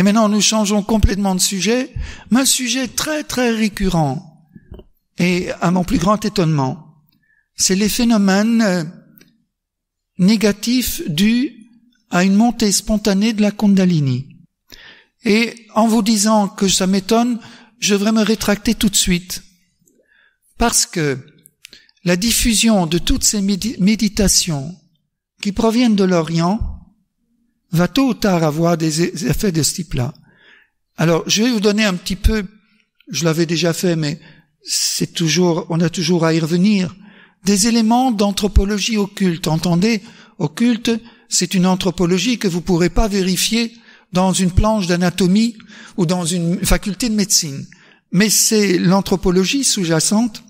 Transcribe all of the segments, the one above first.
Et maintenant, nous changeons complètement de sujet, mais un sujet très très récurrent, et à mon plus grand étonnement, c'est les phénomènes euh, négatifs dus à une montée spontanée de la Kundalini. Et en vous disant que ça m'étonne, je devrais me rétracter tout de suite. Parce que la diffusion de toutes ces méditations qui proviennent de l'Orient va tôt ou tard avoir e-, des effets de ce type-là. Alors, je vais vous donner un petit peu, je l'avais déjà fait, mais c'est toujours, on a toujours à y revenir, des éléments d'anthropologie occulte. Entendez, occulte, c'est une anthropologie que vous ne pourrez pas vérifier dans une planche d'anatomie ou dans une faculté de médecine. Mais c'est l'anthropologie sous-jacente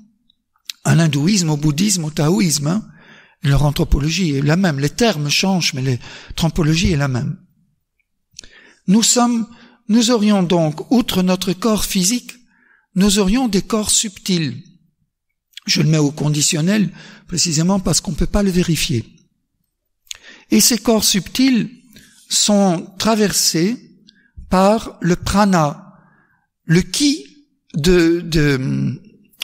à l'hindouisme, au bouddhisme, au taoïsme. Hein leur anthropologie est la même. Les termes changent, mais l'anthropologie est la même. Nous sommes, nous aurions donc, outre notre corps physique, nous aurions des corps subtils. Je le mets au conditionnel, précisément parce qu'on ne peut pas le vérifier. Et ces corps subtils sont traversés par le prana, le qui de, de,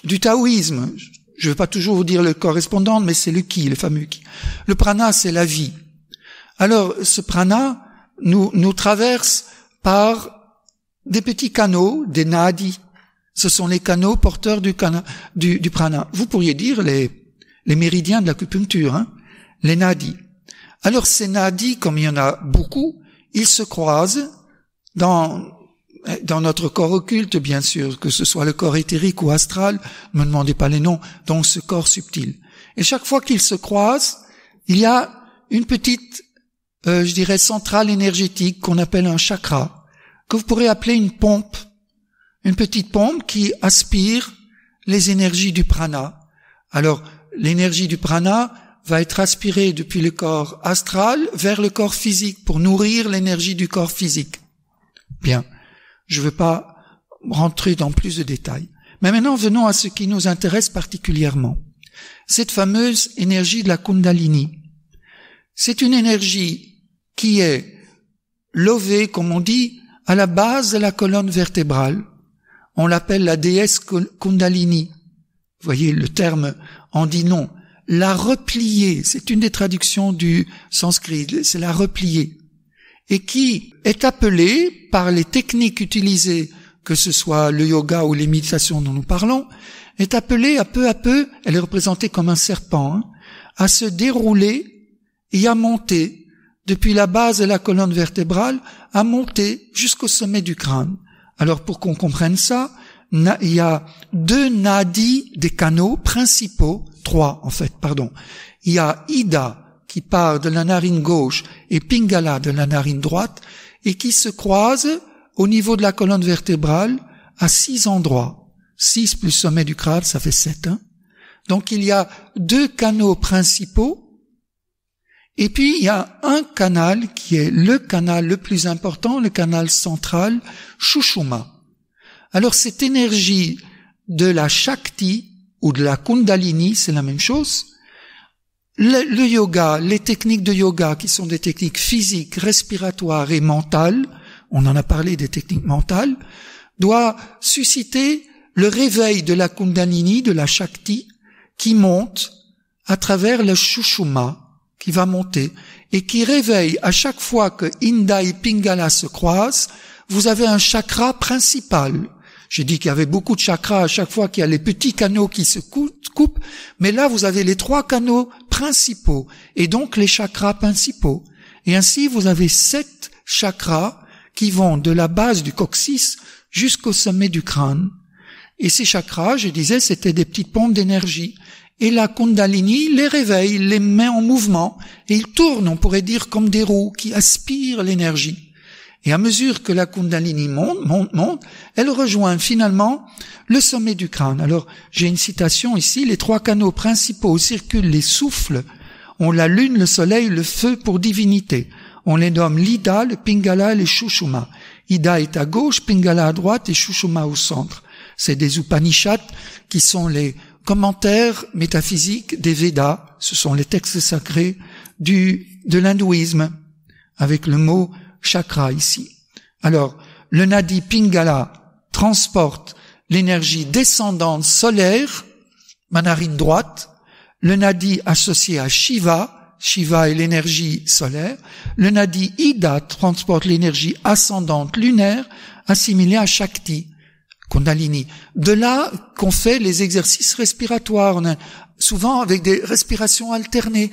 du taoïsme je ne vais pas toujours vous dire le correspondant, mais c'est le qui, le fameux qui. Le prana, c'est la vie. Alors, ce prana nous, nous traverse par des petits canaux, des nadis. Ce sont les canaux porteurs du, prana. Vous pourriez dire les, les méridiens de l'acupuncture, hein les nadis. Alors, ces nadis, comme il y en a beaucoup, ils se croisent dans, dans notre corps occulte, bien sûr, que ce soit le corps éthérique ou astral, ne me demandez pas les noms, dans ce corps subtil. Et chaque fois qu'ils se croisent, il y a une petite, euh, je dirais, centrale énergétique qu'on appelle un chakra, que vous pourrez appeler une pompe, une petite pompe qui aspire les énergies du prana. Alors, l'énergie du prana va être aspirée depuis le corps astral vers le corps physique pour nourrir l'énergie du corps physique. Bien. Je ne veux pas rentrer dans plus de détails. Mais maintenant, venons à ce qui nous intéresse particulièrement. Cette fameuse énergie de la Kundalini. C'est une énergie qui est levée, comme on dit, à la base de la colonne vertébrale. On l'appelle la déesse Kundalini. Vous voyez, le terme en dit non. La replier, c'est une des traductions du sanskrit, c'est la replier et qui est appelé par les techniques utilisées, que ce soit le yoga ou les méditations dont nous parlons, est appelé à peu à peu, elle est représentée comme un serpent, hein, à se dérouler et à monter depuis la base de la colonne vertébrale, à monter jusqu'au sommet du crâne. Alors pour qu'on comprenne ça, il y a deux nadis des canaux principaux, trois en fait, pardon. Il y a Ida, qui part de la narine gauche et Pingala de la narine droite et qui se croisent au niveau de la colonne vertébrale à six endroits. Six plus sommet du crâne, ça fait sept. Hein. Donc il y a deux canaux principaux et puis il y a un canal qui est le canal le plus important, le canal central, Shushuma. Alors cette énergie de la Shakti ou de la Kundalini, c'est la même chose, le, yoga, les techniques de yoga qui sont des techniques physiques, respiratoires et mentales, on en a parlé des techniques mentales, doit susciter le réveil de la kundalini, de la shakti, qui monte à travers le shushuma, qui va monter, et qui réveille à chaque fois que Inda et Pingala se croisent, vous avez un chakra principal j'ai dit qu'il y avait beaucoup de chakras à chaque fois qu'il y a les petits canaux qui se coupent, mais là vous avez les trois canaux principaux et donc les chakras principaux. Et ainsi vous avez sept chakras qui vont de la base du coccyx jusqu'au sommet du crâne. Et ces chakras, je disais, c'était des petites pompes d'énergie. Et la Kundalini les réveille, les met en mouvement, et ils tournent, on pourrait dire, comme des roues qui aspirent l'énergie. Et à mesure que la Kundalini monte, monte, monte, elle rejoint finalement le sommet du crâne. Alors, j'ai une citation ici, les trois canaux principaux circulent les souffles ont la lune, le soleil, le feu pour divinité. On les nomme l'Ida, le Pingala et le Shushuma. Ida est à gauche, Pingala à droite et Shushuma au centre. C'est des Upanishads qui sont les commentaires métaphysiques des Védas. Ce sont les textes sacrés du, de l'hindouisme. Avec le mot chakra ici. Alors, le nadi Pingala transporte l'énergie descendante solaire, manarine droite, le nadi associé à Shiva, Shiva est l'énergie solaire, le nadi Ida transporte l'énergie ascendante lunaire assimilée à Shakti, Kundalini. De là qu'on fait les exercices respiratoires, souvent avec des respirations alternées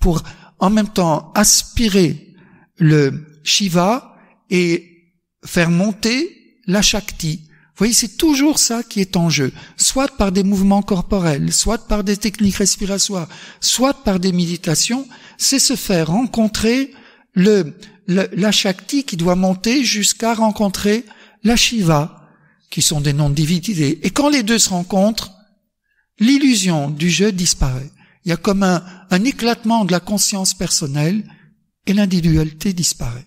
pour en même temps aspirer le, Shiva et faire monter la Shakti. Vous voyez, c'est toujours ça qui est en jeu, soit par des mouvements corporels, soit par des techniques respiratoires, soit par des méditations, c'est se faire rencontrer le, la Shakti qui doit monter jusqu'à rencontrer la Shiva, qui sont des noms divinités. Et quand les deux se rencontrent, l'illusion du jeu disparaît. Il y a comme un, un éclatement de la conscience personnelle et l'individualité disparaît.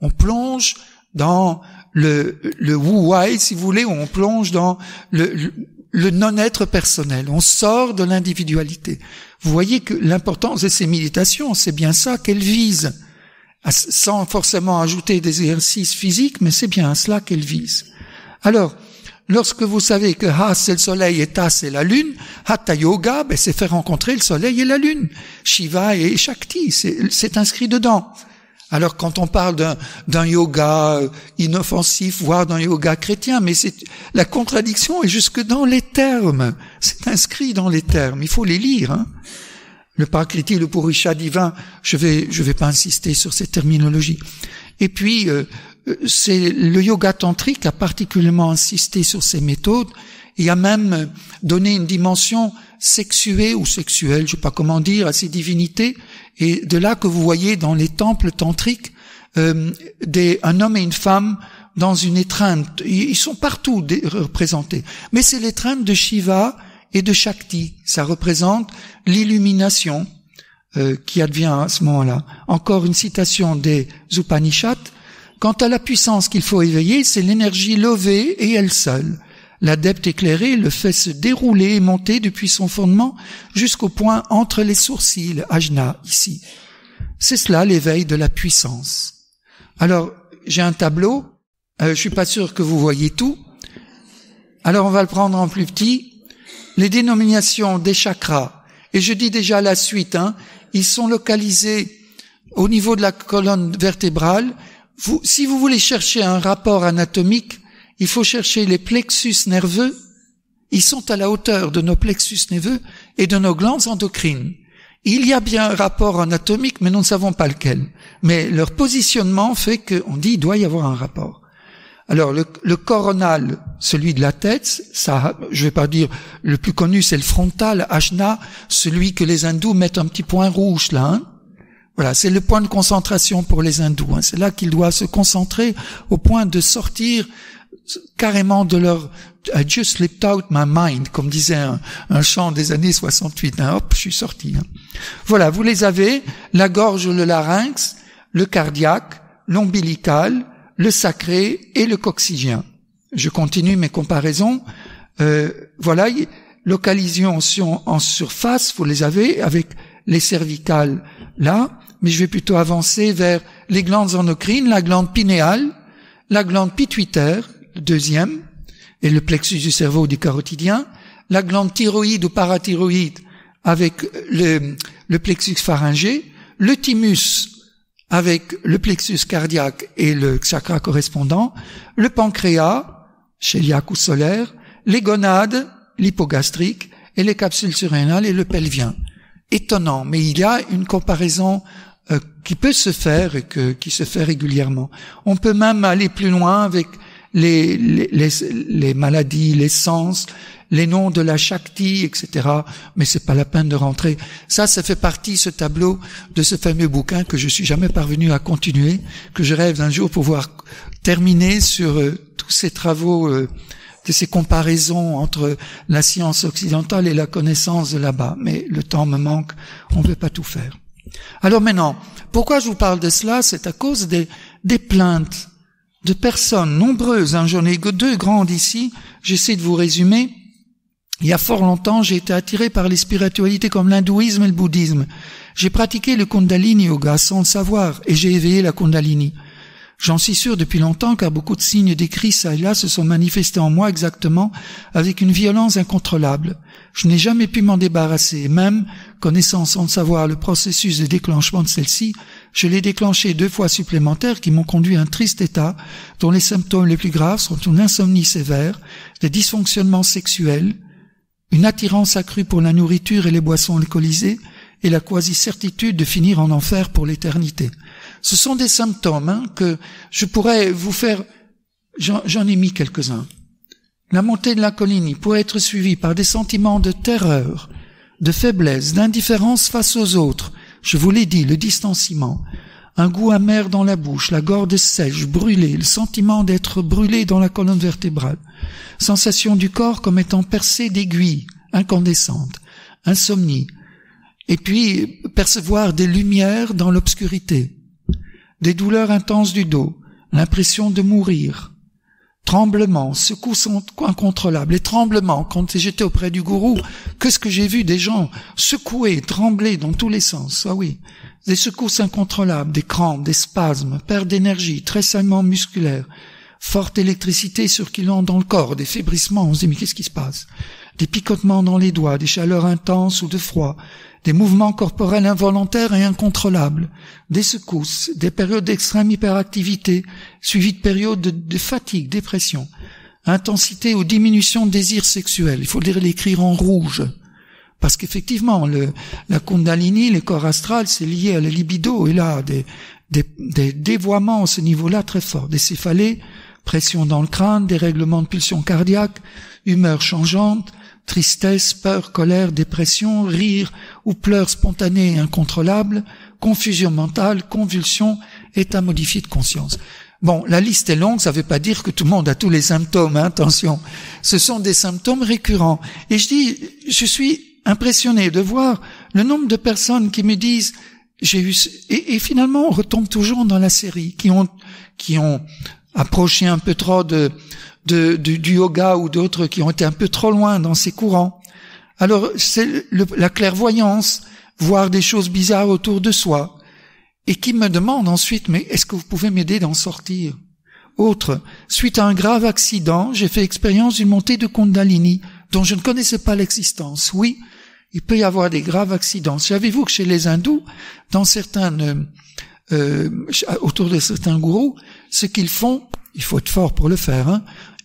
On plonge dans le, le wu si vous voulez, ou on plonge dans le, le non-être personnel. On sort de l'individualité. Vous voyez que l'importance de ces méditations, c'est bien ça qu'elles visent. Sans forcément ajouter des exercices physiques, mais c'est bien à cela qu'elles visent. Alors, lorsque vous savez que Ha ah, c'est le soleil et Ta c'est la lune, Hatha ah, Yoga, ben, c'est faire rencontrer le soleil et la lune. Shiva et Shakti, c'est inscrit dedans. Alors quand on parle d'un yoga euh, inoffensif, voire d'un yoga chrétien, mais c'est la contradiction est jusque dans les termes. C'est inscrit dans les termes. Il faut les lire. Hein. Le Chrétien, le Purusha divin. Je vais, je vais pas insister sur ces terminologies. Et puis euh, euh, c'est le yoga tantrique a particulièrement insisté sur ces méthodes il a même donné une dimension sexuée ou sexuelle, je sais pas comment dire, à ces divinités. Et de là que vous voyez dans les temples tantriques euh, un homme et une femme dans une étreinte. Ils sont partout représentés. Mais c'est l'étreinte de Shiva et de Shakti. Ça représente l'illumination euh, qui advient à ce moment-là. Encore une citation des Upanishads. Quant à la puissance qu'il faut éveiller, c'est l'énergie levée et elle seule. L'adepte éclairé le fait se dérouler et monter depuis son fondement jusqu'au point entre les sourcils, ajna ici. C'est cela l'éveil de la puissance. Alors, j'ai un tableau, je euh, je suis pas sûr que vous voyez tout. Alors on va le prendre en plus petit. Les dénominations des chakras, et je dis déjà la suite, hein. ils sont localisés au niveau de la colonne vertébrale. si vous voulez chercher un rapport anatomique, il faut chercher les plexus nerveux, ils sont à la hauteur de nos plexus nerveux et de nos glandes endocrines. Il y a bien un rapport anatomique, mais nous ne savons pas lequel. Mais leur positionnement fait qu'on dit il doit y avoir un rapport. Alors le, coronal, celui de la tête, ça, je vais pas dire le plus connu, c'est le frontal, ajna, celui que les hindous mettent un petit point rouge là. Hein. voilà, c'est le point de concentration pour les hindous. Hein. c'est là qu'ils doivent se concentrer au point de sortir carrément de leur I just slipped out my mind, comme disait un, un chant des années 68. Hein, hop, je suis sorti. Hein. Voilà, vous les avez, la gorge, le larynx, le cardiaque, l'ombilical, le sacré et le coccygien. Je continue mes comparaisons. Euh, voilà, localisation en surface, vous les avez avec les cervicales là, mais je vais plutôt avancer vers les glandes endocrines, la glande pinéale, la glande pituitaire, deuxième et le plexus du cerveau du carotidien, la glande thyroïde ou parathyroïde avec le, plexus pharyngé, le thymus avec le plexus cardiaque et le chakra correspondant, le pancréas, chéliaque ou solaire, les gonades, l'hypogastrique, et les capsules surrénales et le pelvien. Étonnant, mais il y a une comparaison euh, qui peut se faire et qui se fait régulièrement. On peut même aller plus loin avec les, les, les, maladies, les sens, les noms de la Shakti, etc. Mais c'est pas la peine de rentrer. Ça, ça fait partie, ce tableau, de ce fameux bouquin que je suis jamais parvenu à continuer, que je rêve d'un jour pouvoir terminer sur euh, tous ces travaux, euh, de ces comparaisons entre la science occidentale et la connaissance là-bas. Mais le temps me manque, on ne peut pas tout faire. Alors maintenant, pourquoi je vous parle de cela C'est à cause des, des plaintes de personnes nombreuses, hein, j'en ai deux grandes ici, j'essaie de vous résumer. Il y a fort longtemps, j'ai été attiré par les spiritualités comme l'hindouisme et le bouddhisme. J'ai pratiqué le Kundalini Yoga sans le savoir et j'ai éveillé la Kundalini. J'en suis sûr depuis longtemps car beaucoup de signes décrits ça et là se sont manifestés en moi exactement avec une violence incontrôlable. Je n'ai jamais pu m'en débarrasser et même, connaissant sans savoir le processus de déclenchement de celle-ci, je l'ai déclenché deux fois supplémentaires qui m'ont conduit à un triste état dont les symptômes les plus graves sont une insomnie sévère, des dysfonctionnements sexuels, une attirance accrue pour la nourriture et les boissons alcoolisées et la quasi-certitude de finir en enfer pour l'éternité ce sont des symptômes hein, que je pourrais vous faire, j'en ai mis quelques-uns. La montée de la colline pourrait être suivie par des sentiments de terreur, de faiblesse, d'indifférence face aux autres. Je vous l'ai dit, le distanciement. Un goût amer dans la bouche, la gorge sèche, brûlée, le sentiment d'être brûlé dans la colonne vertébrale. Sensation du corps comme étant percé d'aiguilles incandescentes. Insomnie. Et puis, percevoir des lumières dans l'obscurité des douleurs intenses du dos, l'impression de mourir, tremblements, secousses incontrôlables. Les tremblements, quand j'étais auprès du gourou, qu'est-ce que j'ai vu des gens secoués, tremblés dans tous les sens. Ah oui. Des secousses incontrôlables, des crampes, des spasmes, perte d'énergie, tressaillement musculaire, forte électricité circulant dans le corps, des faiblissements. On se dit, mais qu'est-ce qui se passe? Des picotements dans les doigts, des chaleurs intenses ou de froid, des mouvements corporels involontaires et incontrôlables, des secousses, des périodes d'extrême hyperactivité, suivies de périodes de, fatigue, dépression, intensité ou diminution de désir sexuel. Il dire l'écrire en rouge. Parce qu'effectivement, la Kundalini, le corps astral, c'est lié à la libido, et là, des, des, dévoiements à ce niveau-là très forts, des céphalées, pression dans le crâne, dérèglement de pulsion cardiaque, humeur changeante, tristesse, peur, colère, dépression, rire ou pleurs spontanés et incontrôlables, confusion mentale, convulsion, état modifié de conscience. Bon, la liste est longue, ça ne veut pas dire que tout le monde a tous les symptômes, hein, attention. Ce sont des symptômes récurrents. Et je dis, je suis impressionné de voir le nombre de personnes qui me disent, j'ai eu, et, finalement on retombe toujours dans la série, qui ont, qui ont approché un peu trop de, de, du, du yoga ou d'autres qui ont été un peu trop loin dans ces courants. Alors c'est la clairvoyance, voir des choses bizarres autour de soi, et qui me demande ensuite, mais est-ce que vous pouvez m'aider d'en sortir Autre, suite à un grave accident, j'ai fait expérience d'une montée de Kundalini dont je ne connaissais pas l'existence. Oui, il peut y avoir des graves accidents. Savez-vous que chez les hindous, dans certains, euh, euh, autour de certains gourous, ce qu'ils font, il faut être fort pour le faire, hein,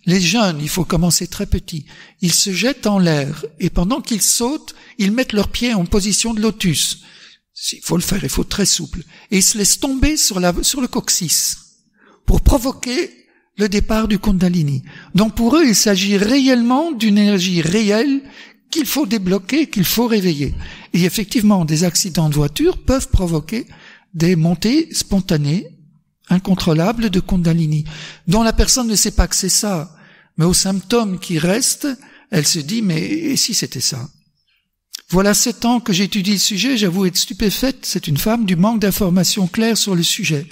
les jeunes, il faut commencer très petit. Ils se jettent en l'air et pendant qu'ils sautent, ils mettent leurs pieds en position de lotus. Il faut le faire, il faut être très souple. Et ils se laissent tomber sur, la, sur le coccyx pour provoquer le départ du Kundalini. Donc pour eux, il s'agit réellement d'une énergie réelle qu'il faut débloquer, qu'il faut réveiller. Et effectivement, des accidents de voiture peuvent provoquer des montées spontanées, incontrôlables de Kundalini, dont la personne ne sait pas que c'est ça mais aux symptômes qui restent, elle se dit, mais et si c'était ça Voilà sept ans que j'étudie le sujet, j'avoue être stupéfaite, c'est une femme, du manque d'informations claires sur le sujet.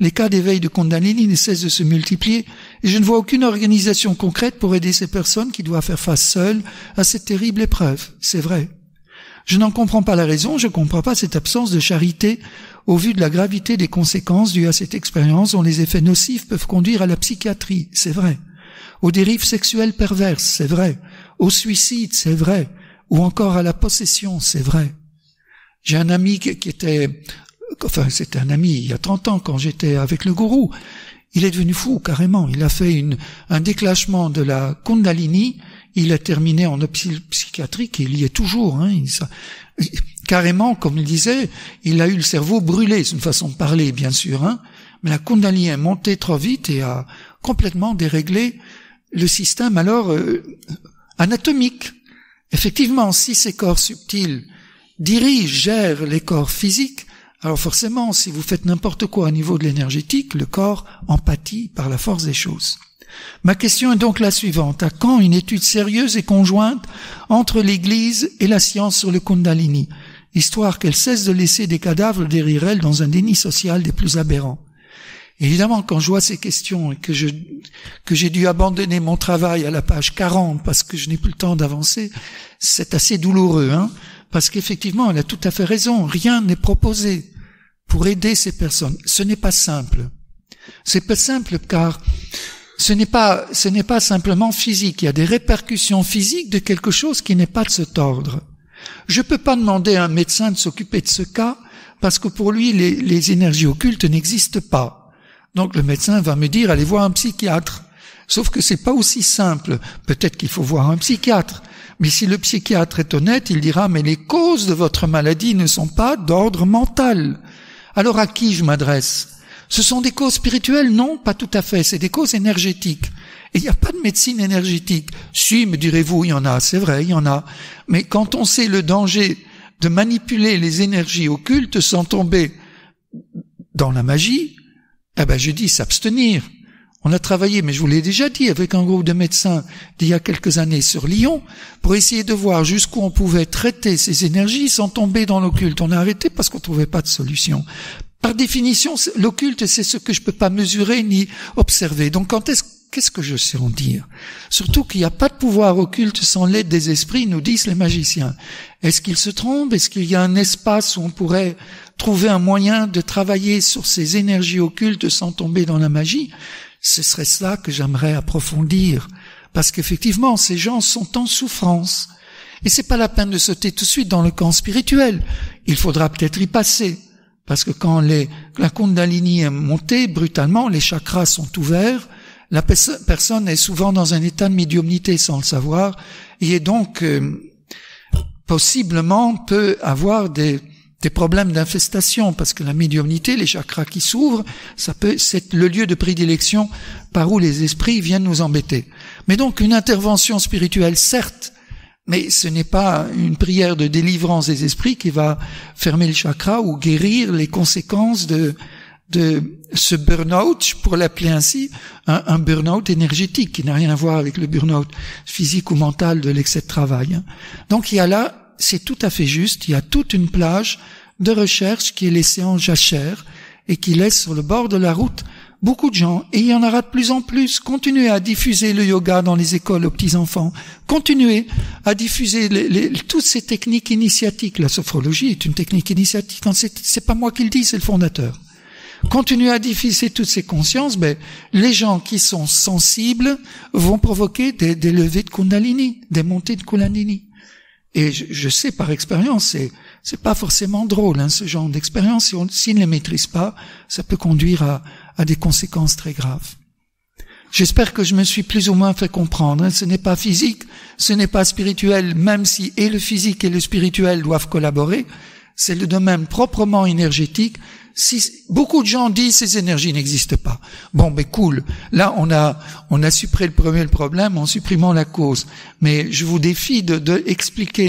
Les cas d'éveil de Kundalini ne cessent de se multiplier, et je ne vois aucune organisation concrète pour aider ces personnes qui doivent faire face seules à cette terrible épreuve. C'est vrai. Je n'en comprends pas la raison, je ne comprends pas cette absence de charité au vu de la gravité des conséquences dues à cette expérience dont les effets nocifs peuvent conduire à la psychiatrie, c'est vrai aux dérives sexuelles perverses, c'est vrai, au suicide, c'est vrai, ou encore à la possession, c'est vrai. J'ai un ami qui était, enfin c'était un ami il y a 30 ans quand j'étais avec le gourou, il est devenu fou carrément, il a fait une, un déclenchement de la kundalini, il a terminé en psychiatrique, il y est toujours. Hein. carrément, comme il disait, il a eu le cerveau brûlé, c'est une façon de parler bien sûr, hein, mais la kundalini est montée trop vite et a complètement déréglé le système alors euh, anatomique. Effectivement, si ces corps subtils dirigent, gèrent les corps physiques, alors forcément, si vous faites n'importe quoi au niveau de l'énergétique, le corps empathie par la force des choses. Ma question est donc la suivante. À quand une étude sérieuse et conjointe entre l'Église et la science sur le Kundalini, histoire qu'elle cesse de laisser des cadavres derrière elle dans un déni social des plus aberrants Évidemment, quand je vois ces questions et que je que j'ai dû abandonner mon travail à la page 40 parce que je n'ai plus le temps d'avancer, c'est assez douloureux, hein parce qu'effectivement, elle a tout à fait raison. Rien n'est proposé pour aider ces personnes. Ce n'est pas simple. C'est pas simple car ce n'est pas ce n'est pas simplement physique. Il y a des répercussions physiques de quelque chose qui n'est pas de se tordre. Je peux pas demander à un médecin de s'occuper de ce cas parce que pour lui, les énergies occultes n'existent pas. Donc le médecin va me dire allez voir un psychiatre. Sauf que c'est pas aussi simple. Peut-être qu'il faut voir un psychiatre. Mais si le psychiatre est honnête, il dira mais les causes de votre maladie ne sont pas d'ordre mental. Alors à qui je m'adresse Ce sont des causes spirituelles Non, pas tout à fait. C'est des causes énergétiques. Et il n'y a pas de médecine énergétique. Si, me direz-vous, il y en a, c'est vrai, il y en a. Mais quand on sait le danger de manipuler les énergies occultes sans tomber dans la magie, eh ben, je dis s'abstenir. On a travaillé, mais je vous l'ai déjà dit, avec un groupe de médecins d'il y a quelques années sur Lyon, pour essayer de voir jusqu'où on pouvait traiter ces énergies sans tomber dans l'occulte. On a arrêté parce qu'on trouvait pas de solution. Par définition, l'occulte, c'est ce que je peux pas mesurer ni observer. Donc, quand est-ce Qu'est-ce que je sais en dire Surtout qu'il n'y a pas de pouvoir occulte sans l'aide des esprits, nous disent les magiciens. Est-ce qu'ils se trompent Est-ce qu'il y a un espace où on pourrait trouver un moyen de travailler sur ces énergies occultes sans tomber dans la magie Ce serait cela que j'aimerais approfondir, parce qu'effectivement, ces gens sont en souffrance. Et c'est pas la peine de sauter tout de suite dans le camp spirituel. Il faudra peut-être y passer. Parce que quand les, la Kundalini est montée brutalement, les chakras sont ouverts, la personne est souvent dans un état de médiumnité sans le savoir, et est donc euh, possiblement peut avoir des, des problèmes d'infestation, parce que la médiumnité, les chakras qui s'ouvrent, ça peut, c'est le lieu de prédilection par où les esprits viennent nous embêter. Mais donc une intervention spirituelle, certes, mais ce n'est pas une prière de délivrance des esprits qui va fermer le chakra ou guérir les conséquences de, de ce burn-out, pour l'appeler ainsi, un, burn-out énergétique qui n'a rien à voir avec le burn-out physique ou mental de l'excès de travail. Hein. Donc il y a là, c'est tout à fait juste, il y a toute une plage de recherche qui est laissée en jachère et qui laisse sur le bord de la route beaucoup de gens, et il y en aura de plus en plus, continuez à diffuser le yoga dans les écoles aux petits-enfants, continuez à diffuser toutes ces techniques initiatiques. La sophrologie est une technique initiatique, c'est pas moi qui le dis, c'est le fondateur. Continue à diffuser toutes ces consciences, ben, les gens qui sont sensibles vont provoquer des, levées de Kundalini, des montées de Kundalini. Et je, sais par expérience, c'est c'est pas forcément drôle hein, ce genre d'expérience. Si on ne les maîtrise pas, ça peut conduire à, à des conséquences très graves. J'espère que je me suis plus ou moins fait comprendre. Hein. Ce n'est pas physique, ce n'est pas spirituel, même si et le physique et le spirituel doivent collaborer. C'est le domaine proprement énergétique si beaucoup de gens disent ces énergies n'existent pas. Bon, mais cool. Là, on a on a supprimé le premier problème en supprimant la cause. Mais je vous défie de, de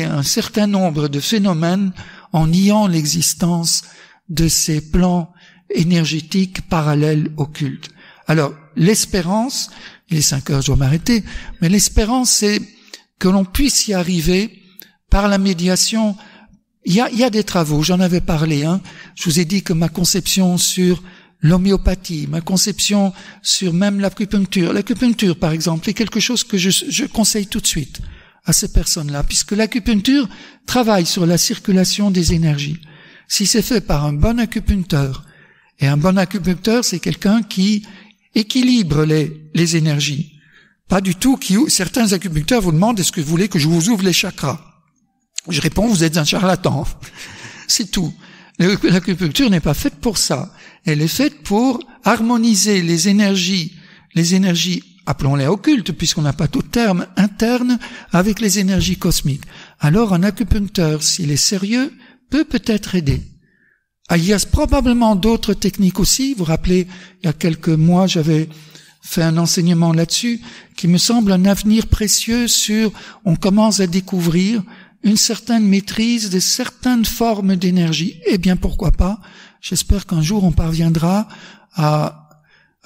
un certain nombre de phénomènes en niant l'existence de ces plans énergétiques parallèles occultes. Alors, l'espérance, il est cinq heures, je dois m'arrêter, mais l'espérance, c'est que l'on puisse y arriver par la médiation il y a, des travaux, j'en avais parlé. Hein. Je vous ai dit que ma conception sur l'homéopathie, ma conception sur même l'acupuncture. L'acupuncture, par exemple, est quelque chose que je, conseille tout de suite à ces personnes-là, puisque l'acupuncture travaille sur la circulation des énergies. Si c'est fait par un bon acupuncteur, et un bon acupuncteur, c'est quelqu'un qui équilibre les, les énergies. Pas du tout qui, certains acupuncteurs vous demandent est-ce que vous voulez que je vous ouvre les chakras? Je réponds, vous êtes un charlatan. C'est tout. L'acupuncture n'est pas faite pour ça. Elle est faite pour harmoniser les énergies, les énergies, appelons-les occultes, puisqu'on n'a pas tout terme, interne, avec les énergies cosmiques. Alors un acupuncteur, s'il est sérieux, peut peut-être aider. Ah, il y a probablement d'autres techniques aussi. Vous vous rappelez, il y a quelques mois, j'avais fait un enseignement là-dessus, qui me semble un avenir précieux sur on commence à découvrir une certaine maîtrise de certaines formes d'énergie. Eh bien, pourquoi pas J'espère qu'un jour on parviendra à,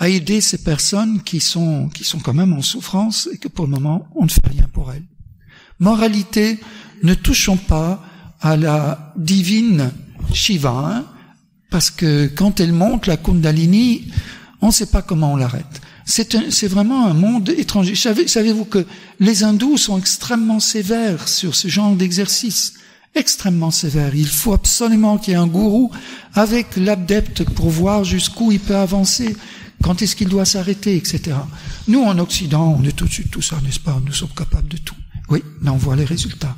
aider ces personnes qui sont qui sont quand même en souffrance et que pour le moment on ne fait rien pour elles. Moralité ne touchons pas à la divine Shiva, hein, parce que quand elle monte la Kundalini, on ne sait pas comment on l'arrête. C'est vraiment un monde étranger. Savez-vous que les hindous sont extrêmement sévères sur ce genre d'exercice Extrêmement sévères. Il faut absolument qu'il y ait un gourou avec l'adepte pour voir jusqu'où il peut avancer, quand est-ce qu'il doit s'arrêter, etc. Nous, en Occident, on est tout de suite tout ça, n'est-ce pas Nous sommes capables de tout. Oui, là, on voit les résultats.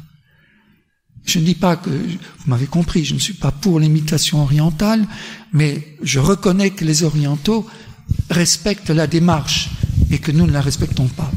Je ne dis pas que, vous m'avez compris, je ne suis pas pour l'imitation orientale, mais je reconnais que les orientaux respecte la démarche et que nous ne la respectons pas.